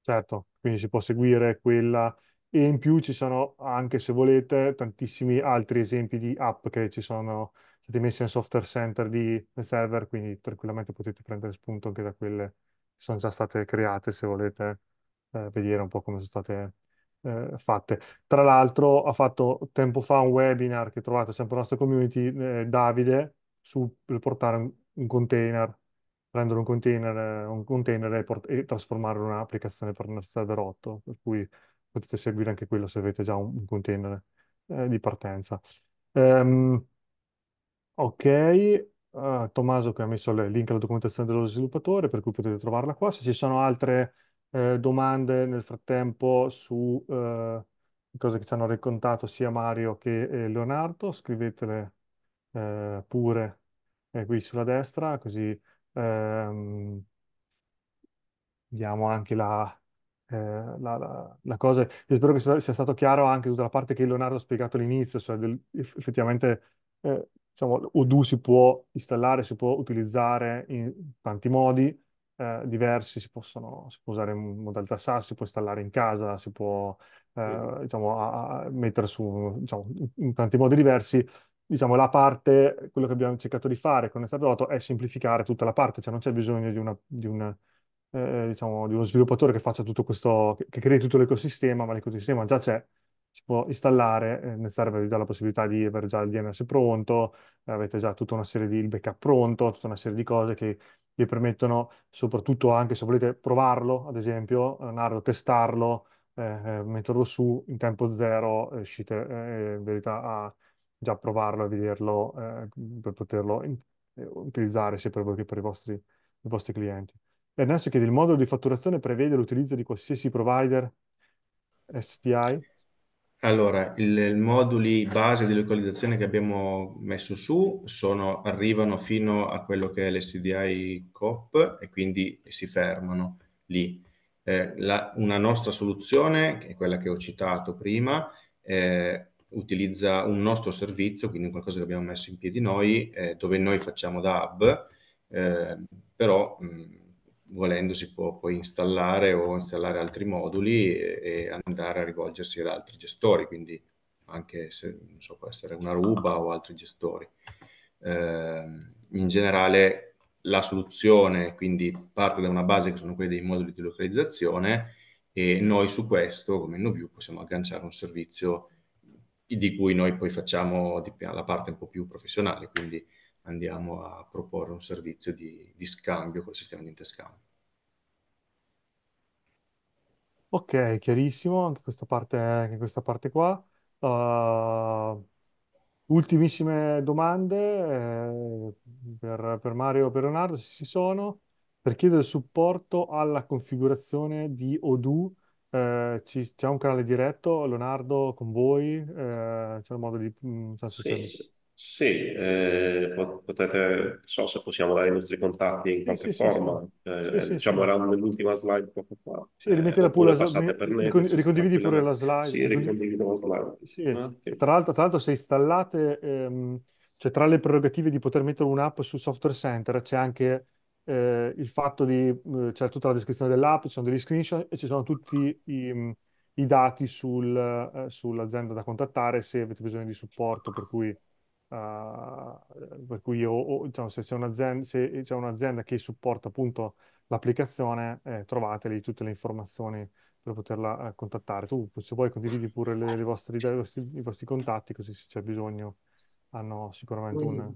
Certo, quindi si può seguire quella e in più ci sono anche, se volete, tantissimi altri esempi di app che ci sono state messe in software center di server, quindi tranquillamente potete prendere spunto anche da quelle che sono già state create, se volete eh, vedere un po' come sono state eh, fatte. Tra l'altro ha fatto tempo fa un webinar che trovate sempre nella nostra community, eh, Davide, sul portare un, un, container, prendere un container, eh, un container e, e, trasformarlo in un'applicazione per un server 8, per cui potete seguire anche quello se avete già un, un container eh, di partenza. Um, ok, uh, Tommaso che ha messo il link alla documentazione dello sviluppatore, per cui potete trovarla qua. Se ci sono altre eh, domande nel frattempo su eh, cose che ci hanno raccontato sia Mario che eh, Leonardo, scrivetele eh, pure eh, qui sulla destra, così ehm, diamo anche la, la, la, la, cosa. Io spero che sia, stato chiaro anche tutta la parte che Leonardo ha spiegato all'inizio, cioè del, effettivamente diciamo, Odoo si può installare, si può utilizzare in tanti modi, eh, diversi, si possono si può usare in modalità SAS, si può installare in casa, si può eh, diciamo, a, a mettere su diciamo, in tanti modi diversi. Diciamo, la parte, quello che abbiamo cercato di fare con Stardot è semplificare tutta la parte, cioè non c'è bisogno di, una, di, una, eh, diciamo, di uno sviluppatore che faccia tutto questo, che, che crei tutto l'ecosistema, ma l'ecosistema già c'è si può installare, eh, Netzero vi dà la possibilità di avere già il DNS pronto, eh, avete già tutta una serie di backup pronto, tutta una serie di cose che vi permettono, soprattutto anche se volete provarlo, ad esempio, eh, narlo, testarlo, eh, eh, metterlo su in tempo zero, riuscite eh, in verità a già provarlo e vederlo eh, per poterlo in, utilizzare sia per voi che per i vostri, i vostri clienti. Ernesto chiede, il modulo di fatturazione prevede l'utilizzo di qualsiasi provider STI? Allora, il, il moduli base di localizzazione che abbiamo messo su sono, arrivano fino a quello che è l'SDI COP e quindi si fermano lì. Eh, la, una nostra soluzione, che è quella che ho citato prima, eh, utilizza un nostro servizio, quindi qualcosa che abbiamo messo in piedi noi, eh, dove noi facciamo da hub, eh, però mh, mm, volendo si può poi installare o installare altri moduli e, andare a rivolgersi ad altri gestori, quindi anche se so, può essere una ruba o altri gestori. Eh, in generale la soluzione quindi parte da una base che sono quelli dei moduli di localizzazione e noi su questo come InnoView possiamo agganciare un servizio di cui noi poi facciamo la parte un po' più professionale, quindi andiamo a proporre un servizio di, di scambio col sistema di interscambio. Ok, chiarissimo, anche questa parte, anche questa parte qua. Uh, ultimissime domande eh, per, per Mario e per Leonardo, se ci sono. Per chiedere supporto alla configurazione di Odoo, eh, c'è un canale diretto, Leonardo, con voi? Eh, c'è un modo di... mm, cioè, Sì, sì. Sì, eh, potete, non so se possiamo dare i nostri contatti in qualche sì, sì, forma, eh, sì, diciamo sì. erano nell'ultima slide poco fa, Sì, eh, rimettila pure la oppure slide, passate per net, sì, ricondividi pure la tranquillamente. slide. Sì, ricondi- ricondivido la slide. Sì, Un attimo. tra l'altro, tra l'altro se installate, ehm, cioè tra le prerogative di poter mettere un'app sul Software Center c'è anche eh, il fatto di, eh, c'è tutta la descrizione dell'app, ci sono degli screenshot e ci sono tutti i, i dati sul, eh, sull'azienda da contattare se avete bisogno di supporto, per cui Uh, per cui io, o, diciamo, se, c'è un'azienda, se c'è un'azienda che supporta appunto l'applicazione, eh, trovate lì tutte le informazioni per poterla eh, contattare. Tu se vuoi condividi pure le, le vostre, i, vostri, i, vostri, contatti, così se c'è bisogno hanno sicuramente un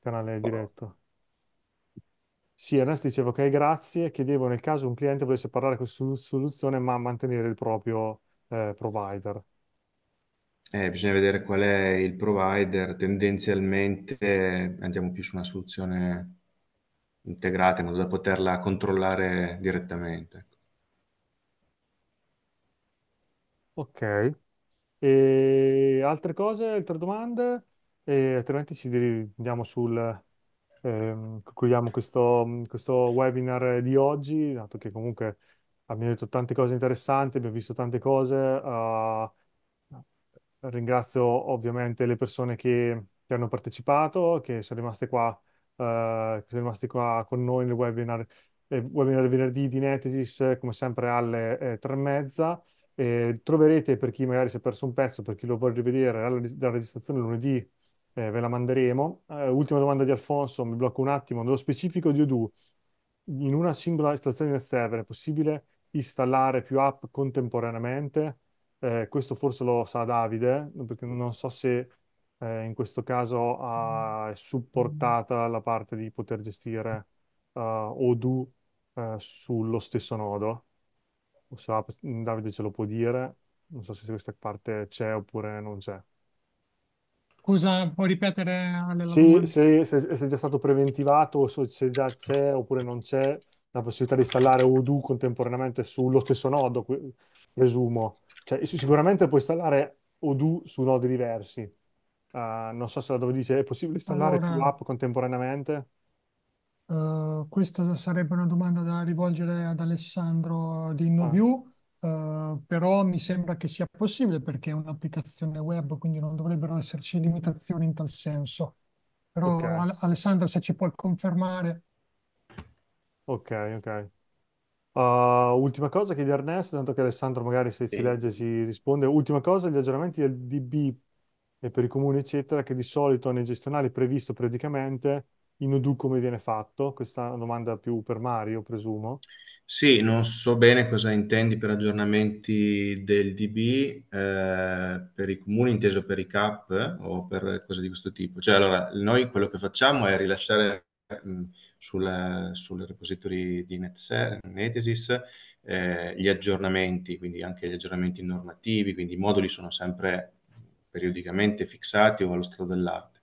canale oh. diretto. Sì, Ernest diceva ok, grazie, chiedevo nel caso un cliente volesse parlare con soluzione ma mantenere il proprio eh, provider. Eh, bisogna vedere qual è il provider. Tendenzialmente andiamo più su una soluzione integrata in modo da poterla controllare direttamente. Ecco. Ok. E altre cose, altre domande? E altrimenti ci andiamo sul... ehm, concludiamo questo, questo webinar di oggi, dato che comunque abbiamo detto tante cose interessanti, abbiamo visto tante cose. eh, Ringrazio ovviamente le persone che, che hanno partecipato, che sono rimaste qua, eh, che sono rimaste qua con noi nel webinar, eh, webinar venerdì di Netesis, come sempre alle eh, tre e mezza. Eh, troverete per chi magari si è perso un pezzo, per chi lo vuole rivedere, la, la registrazione lunedì eh, ve la manderemo. Eh, ultima domanda di Alfonso, mi blocco un attimo. Nello specifico di Odoo, in una singola installazione del server è possibile installare più app contemporaneamente? eh, questo forse lo sa Davide, perché non so se eh, in questo caso è supportata la parte di poter gestire uh, eh, Odoo uh, eh, sullo stesso nodo. So, Davide ce lo può dire, non so se questa parte c'è oppure non c'è. Scusa, puoi ripetere? Sì, se, se, se, è già stato preventivato, se già c'è oppure non c'è la possibilità di installare Odoo contemporaneamente sullo stesso nodo, presumo. Cioè, sicuramente puoi installare Odoo su nodi diversi. Uh, non so se la dove dice, è possibile installare allora, più app contemporaneamente? Uh, questa sarebbe una domanda da rivolgere ad Alessandro di InnoView, ah. uh, però mi sembra che sia possibile perché è un'applicazione web, quindi non dovrebbero esserci limitazioni in tal senso. Però okay. Al- Alessandro, se ci puoi confermare. Ok, ok. Uh, ultima cosa che di Ernesto, tanto che Alessandro magari se si legge si risponde. Ultima cosa, gli aggiornamenti del DB e per i comuni, eccetera, che di solito nei gestionali previsto periodicamente in Odoo come viene fatto? Questa è una domanda più per Mario, presumo. Sì, non so bene cosa intendi per aggiornamenti del DB, eh, per i comuni inteso per i CAP eh, o per cose di questo tipo. Cioè, allora, noi quello che facciamo è rilasciare mh, mm, sul, sul repository di Netse, Netesis, eh, gli aggiornamenti, quindi anche gli aggiornamenti normativi, quindi i moduli sono sempre periodicamente fissati o allo stato dell'arte.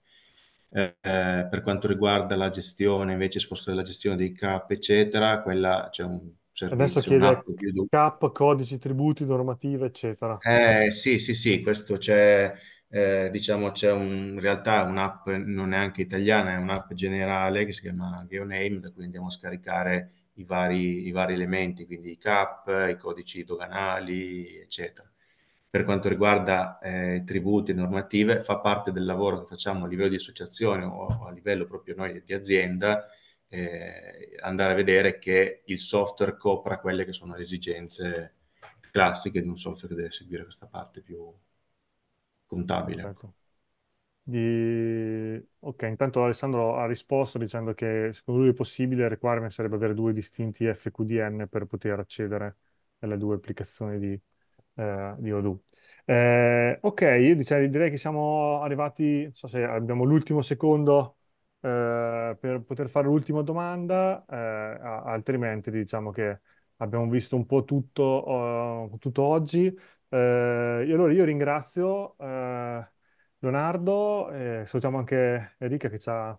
Eh, eh per quanto riguarda la gestione, invece, sposto della gestione dei CAP, eccetera, quella c'è cioè un Servizio, Adesso chiede cap, codici, tributi, normative, eccetera. Eh, sì, sì, sì, questo c'è, eh, diciamo c'è un, in realtà un'app non è anche italiana, è un'app generale che si chiama GeoName, da cui andiamo a scaricare i vari, i vari elementi, quindi i CAP, i codici doganali, eccetera. Per quanto riguarda eh, tributi e normative, fa parte del lavoro che facciamo a livello di associazione o a livello proprio noi di azienda, eh, andare a vedere che il software copra quelle che sono le esigenze classiche di un software che deve seguire questa parte più, contabile. Di... Ok, intanto Alessandro ha risposto dicendo che secondo lui è possibile, il requirement sarebbe avere due distinti FQDN per poter accedere alle due applicazioni di, eh, di Odoo. Eh, ok, io diciamo, direi che siamo arrivati, non so se abbiamo l'ultimo secondo eh, per poter fare l'ultima domanda, eh, altrimenti diciamo che abbiamo visto un po' tutto, uh, tutto oggi. Eh, io, allora io ringrazio eh, Leonardo, eh, salutiamo anche Enrica che ci ha,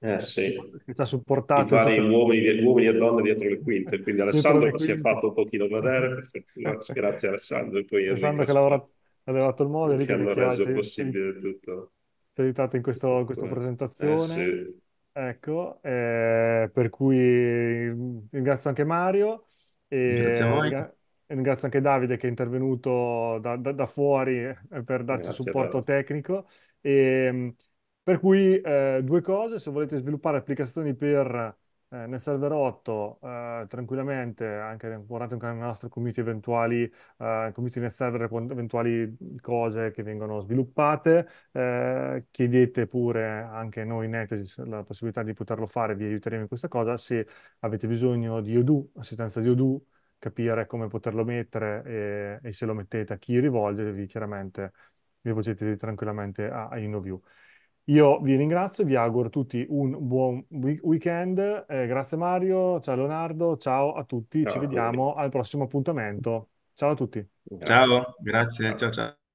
eh, eh sì. che ci ha supportato. I vari uomini, uomini, e donne dietro le quinte, quindi Alessandro che si è fatto un pochino vedere, no, grazie Alessandro. Alessandro che lavora, ha lavorato il modo, Enrica che, che ha reso possibile ci, Ci ha aiutato in, questo, in questa eh, presentazione. Sì. Ecco, per cui ringrazio anche Mario. Grazie a voi. e ringrazio anche Davide che è intervenuto da, da- da fuori eh, per darci Grazie supporto tecnico. E, ehm, per cui eh, due cose, se volete sviluppare applicazioni per eh, nel server 8 eh, tranquillamente, anche guardate anche nel nostro community eventuali, eh, community nel server eventuali cose che vengono sviluppate, eh, chiedete pure anche noi in Etesis la possibilità di poterlo fare, vi aiuteremo in questa cosa, se avete bisogno di Odoo, assistenza di Odoo, capire come poterlo mettere e, e se lo mettete a chi rivolgervi chiaramente vi potete tranquillamente a, a InnoView. Io vi ringrazio, vi auguro a tutti un buon weekend. Eh, grazie Mario, ciao Leonardo, ciao a tutti, ciao. ci vediamo al prossimo appuntamento. Ciao a tutti. Ciao, grazie, ciao ciao.